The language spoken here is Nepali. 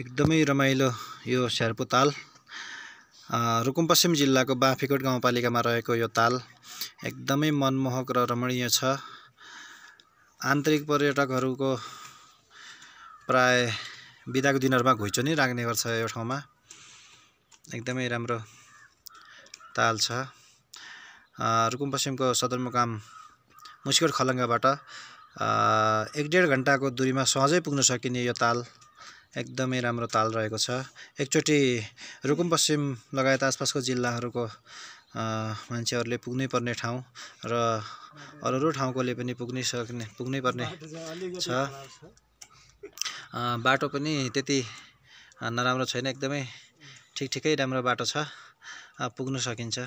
एकदमै रमाइलो यो स्यार्पु ताल रुकुमपश्चिम जिल्लाको बाँफीकोट गाउँपालिकामा रहेको यो ताल एकदमै मनमोहक र रमणीय छ आन्तरिक पर्यटकहरूको प्राय बिदाको दिनहरूमा घुइचो नै राख्ने गर्छ यो ठाउँमा एकदमै राम्रो ताल छ रुकुम पश्चिमको सदरमुकाम मुस्किट खलङ्गाबाट एक डेढ घन्टाको दुरीमा सहजै पुग्न सकिने यो ताल एकदमै राम्रो ताल रहेको छ एकचोटि रुकुम पश्चिम लगायत आसपासको जिल्लाहरूको मान्छेहरूले पुग्नै पर्ने ठाउँ र अरू ठाउँकोले पनि पुग्नै सक्ने पुग्नै पर्ने छ बाटो पनि त्यति नराम्रो छैन एकदमै ठिक ठिकै राम्रो बाटो छ पुग्न सकिन्छ